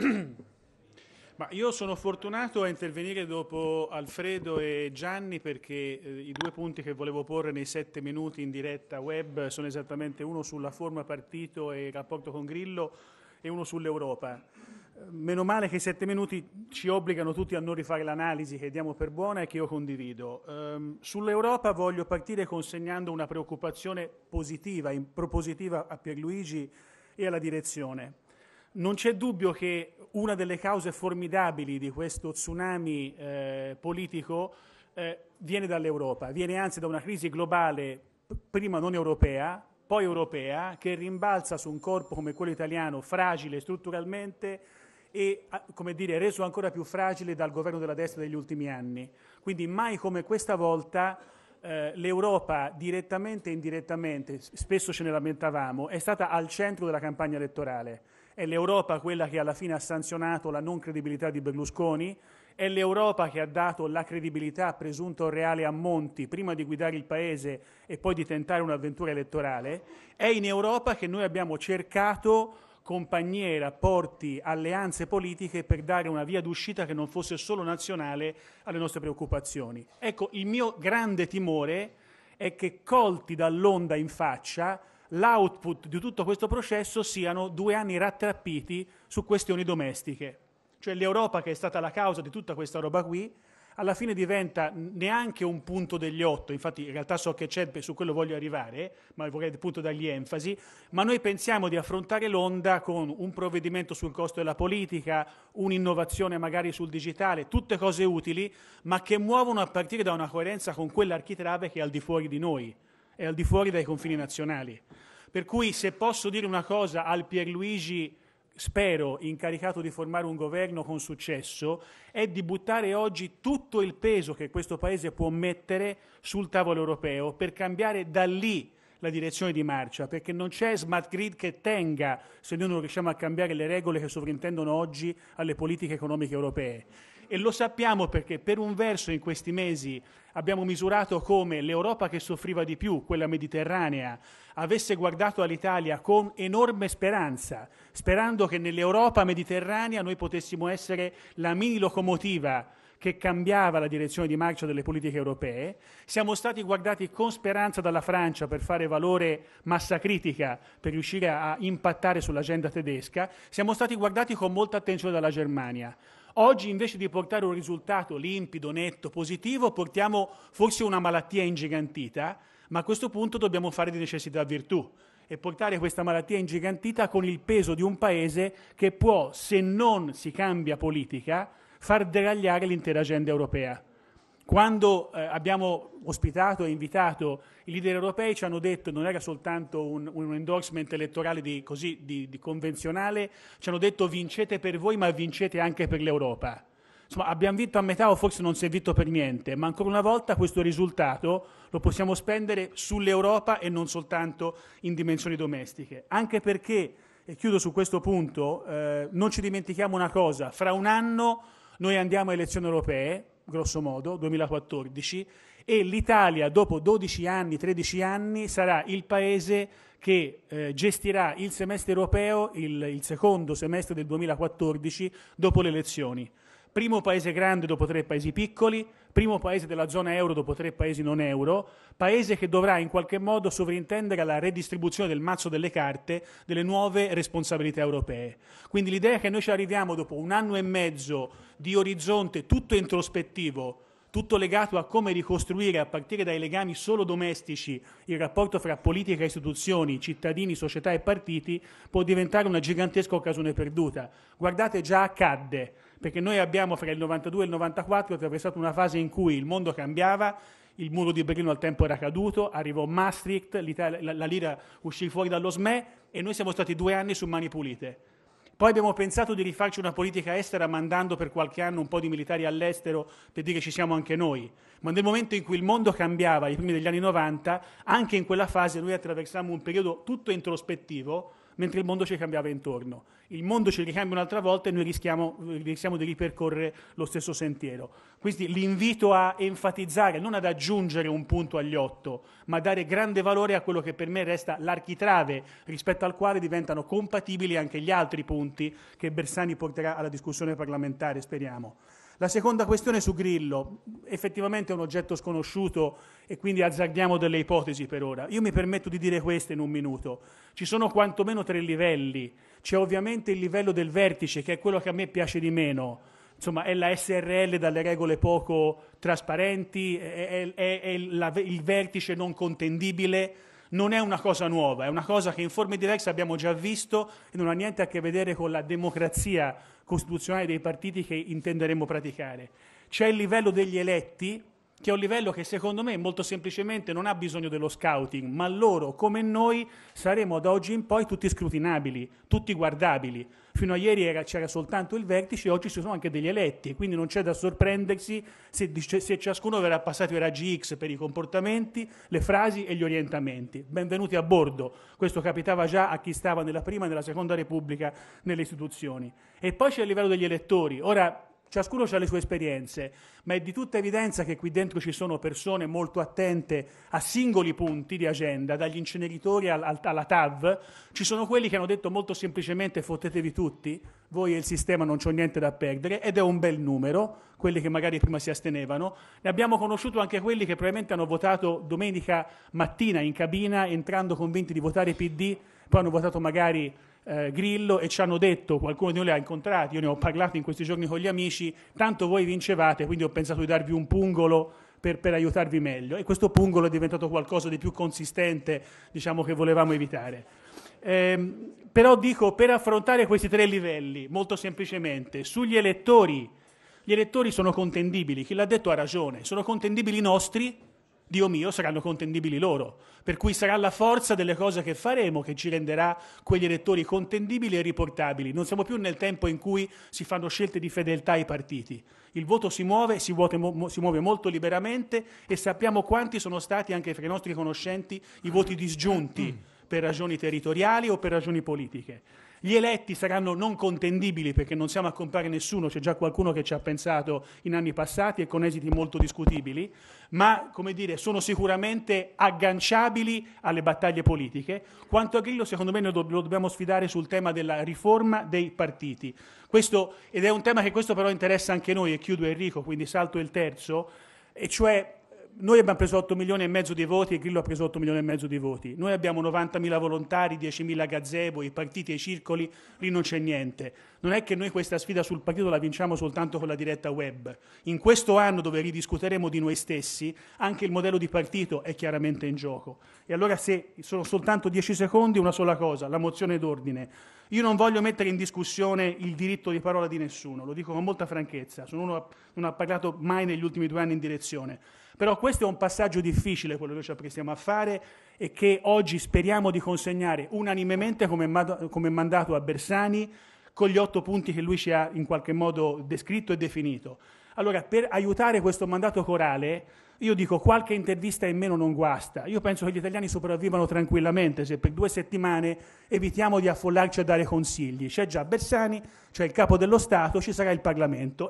Ma io sono fortunato a intervenire dopo Alfredo e Gianni perché eh, i due punti che volevo porre nei sette minuti in diretta web sono esattamente uno sulla forma partito e il rapporto con Grillo e uno sull'Europa. Eh, meno male che i sette minuti ci obbligano tutti a non rifare l'analisi che diamo per buona e che io condivido. Eh, sull'Europa voglio partire consegnando una preoccupazione positiva, in propositiva a Pierluigi e alla direzione. Non c'è dubbio che una delle cause formidabili di questo tsunami eh, politico eh, viene dall'Europa, viene anzi da una crisi globale prima non europea, poi europea, che rimbalza su un corpo come quello italiano, fragile strutturalmente e come dire, reso ancora più fragile dal governo della destra degli ultimi anni. Quindi mai come questa volta eh, l'Europa direttamente e indirettamente, spesso ce ne lamentavamo, è stata al centro della campagna elettorale. È l'Europa quella che alla fine ha sanzionato la non credibilità di Berlusconi? È l'Europa che ha dato la credibilità presunta o reale a Monti prima di guidare il paese e poi di tentare un'avventura elettorale? È in Europa che noi abbiamo cercato compagnie, rapporti, alleanze politiche per dare una via d'uscita che non fosse solo nazionale alle nostre preoccupazioni. Ecco, il mio grande timore è che colti dall'onda in faccia l'output di tutto questo processo siano due anni rattrappiti su questioni domestiche. Cioè l'Europa che è stata la causa di tutta questa roba qui, alla fine diventa neanche un punto degli otto, infatti in realtà so che c'è, su quello voglio arrivare, ma vorrei appunto dargli enfasi, ma noi pensiamo di affrontare l'onda con un provvedimento sul costo della politica, un'innovazione magari sul digitale, tutte cose utili, ma che muovono a partire da una coerenza con quell'architrave che è al di fuori di noi è al di fuori dai confini nazionali. Per cui se posso dire una cosa al Pierluigi, spero, incaricato di formare un governo con successo, è di buttare oggi tutto il peso che questo Paese può mettere sul tavolo europeo per cambiare da lì la direzione di marcia, perché non c'è smart grid che tenga se noi non riusciamo a cambiare le regole che sovrintendono oggi alle politiche economiche europee e lo sappiamo perché per un verso in questi mesi abbiamo misurato come l'Europa che soffriva di più, quella mediterranea, avesse guardato all'Italia con enorme speranza, sperando che nell'Europa mediterranea noi potessimo essere la mini locomotiva che cambiava la direzione di marcia delle politiche europee, siamo stati guardati con speranza dalla Francia per fare valore massa critica, per riuscire a impattare sull'agenda tedesca, siamo stati guardati con molta attenzione dalla Germania. Oggi invece di portare un risultato limpido, netto, positivo, portiamo forse una malattia ingigantita, ma a questo punto dobbiamo fare di necessità virtù e portare questa malattia ingigantita con il peso di un paese che può, se non si cambia politica, far deragliare l'intera agenda europea. Quando eh, abbiamo ospitato e invitato i leader europei ci hanno detto, non era soltanto un, un endorsement elettorale di, così, di, di convenzionale, ci hanno detto vincete per voi ma vincete anche per l'Europa. Insomma, abbiamo vinto a metà o forse non si è vinto per niente, ma ancora una volta questo risultato lo possiamo spendere sull'Europa e non soltanto in dimensioni domestiche. Anche perché, e chiudo su questo punto, eh, non ci dimentichiamo una cosa, fra un anno noi andiamo a elezioni europee, grosso modo, 2014, e l'Italia dopo 12 anni, 13 anni sarà il paese che eh, gestirà il semestre europeo, il, il secondo semestre del 2014, dopo le elezioni primo paese grande dopo tre paesi piccoli, primo paese della zona euro dopo tre paesi non euro, paese che dovrà in qualche modo sovrintendere alla redistribuzione del mazzo delle carte delle nuove responsabilità europee. Quindi l'idea è che noi ci arriviamo dopo un anno e mezzo di orizzonte tutto introspettivo tutto legato a come ricostruire a partire dai legami solo domestici il rapporto fra politica e istituzioni, cittadini, società e partiti, può diventare una gigantesca occasione perduta. Guardate, già accadde, perché noi abbiamo fra il 92 e il 94 attraversato una fase in cui il mondo cambiava, il muro di Berlino al tempo era caduto, arrivò Maastricht, la, la lira uscì fuori dallo SME e noi siamo stati due anni su mani pulite poi abbiamo pensato di rifarci una politica estera mandando per qualche anno un po' di militari all'estero per dire che ci siamo anche noi. Ma nel momento in cui il mondo cambiava, i primi degli anni 90, anche in quella fase noi attraversammo un periodo tutto introspettivo mentre il mondo ci cambiava intorno. Il mondo ci ricambia un'altra volta e noi rischiamo, rischiamo di ripercorrere lo stesso sentiero. Quindi l'invito a enfatizzare, non ad aggiungere un punto agli otto, ma a dare grande valore a quello che per me resta l'architrave rispetto al quale diventano compatibili anche gli altri punti che Bersani porterà alla discussione parlamentare, speriamo. La seconda questione su Grillo, effettivamente è un oggetto sconosciuto e quindi azzardiamo delle ipotesi per ora. Io mi permetto di dire questo in un minuto. Ci sono quantomeno tre livelli. C'è ovviamente il livello del vertice, che è quello che a me piace di meno. Insomma, è la SRL dalle regole poco trasparenti, è, è, è, è la, il vertice non contendibile, non è una cosa nuova, è una cosa che in forme diverse abbiamo già visto e non ha niente a che vedere con la democrazia costituzionale dei partiti che intenderemo praticare c'è il livello degli eletti, che è un livello che secondo me molto semplicemente non ha bisogno dello scouting, ma loro come noi saremo da oggi in poi tutti scrutinabili, tutti guardabili. Fino a ieri era, c'era soltanto il vertice, oggi ci sono anche degli eletti, quindi non c'è da sorprendersi se, se ciascuno verrà passato i raggi X per i comportamenti, le frasi e gli orientamenti. Benvenuti a bordo, questo capitava già a chi stava nella prima e nella seconda repubblica nelle istituzioni. E poi c'è il livello degli elettori. Ora, Ciascuno ha le sue esperienze, ma è di tutta evidenza che qui dentro ci sono persone molto attente a singoli punti di agenda, dagli inceneritori al, al, alla TAV, ci sono quelli che hanno detto molto semplicemente fottetevi tutti, voi e il sistema non c'ho niente da perdere, ed è un bel numero, quelli che magari prima si astenevano. Ne abbiamo conosciuto anche quelli che probabilmente hanno votato domenica mattina in cabina, entrando convinti di votare PD, poi hanno votato magari eh, Grillo e ci hanno detto, qualcuno di noi li ha incontrati, io ne ho parlato in questi giorni con gli amici, tanto voi vincevate, quindi ho pensato di darvi un pungolo per, per, aiutarvi meglio e questo pungolo è diventato qualcosa di più consistente, diciamo, che volevamo evitare. Eh, però dico, per affrontare questi tre livelli, molto semplicemente, sugli elettori, gli elettori sono contendibili, chi l'ha detto ha ragione, sono contendibili i nostri Dio mio, saranno contendibili loro. Per cui sarà la forza delle cose che faremo che ci renderà quegli elettori contendibili e riportabili. Non siamo più nel tempo in cui si fanno scelte di fedeltà ai partiti. Il voto si muove, si, vuote, si muove molto liberamente e sappiamo quanti sono stati anche fra i nostri conoscenti i voti disgiunti per ragioni territoriali o per ragioni politiche. Gli eletti saranno non contendibili perché non siamo a comprare nessuno, c'è già qualcuno che ci ha pensato in anni passati e con esiti molto discutibili, ma come dire, sono sicuramente agganciabili alle battaglie politiche. Quanto a Grillo, secondo me, noi lo dobbiamo sfidare sul tema della riforma dei partiti. Questo, ed è un tema che questo però interessa anche noi, e chiudo Enrico, quindi salto il terzo, e cioè noi abbiamo preso 8 milioni e mezzo di voti e Grillo ha preso 8 milioni e mezzo di voti. Noi abbiamo 90.000 volontari, 10.000 gazebo, i partiti e i circoli, lì non c'è niente. Non è che noi questa sfida sul partito la vinciamo soltanto con la diretta web. In questo anno dove ridiscuteremo di noi stessi, anche il modello di partito è chiaramente in gioco. E allora se sono soltanto 10 secondi, una sola cosa, la mozione d'ordine io non voglio mettere in discussione il diritto di parola di nessuno, lo dico con molta franchezza, sono uno che non ha parlato mai negli ultimi due anni in direzione, però questo è un passaggio difficile quello che ci apprestiamo a fare e che oggi speriamo di consegnare unanimemente come, come mandato a Bersani con gli otto punti che lui ci ha in qualche modo descritto e definito. Allora, per aiutare questo mandato corale, io dico qualche intervista in meno non guasta. Io penso che gli italiani sopravvivano tranquillamente se per due settimane evitiamo di affollarci a dare consigli. C'è già Bersani, c'è il capo dello Stato, ci sarà il Parlamento.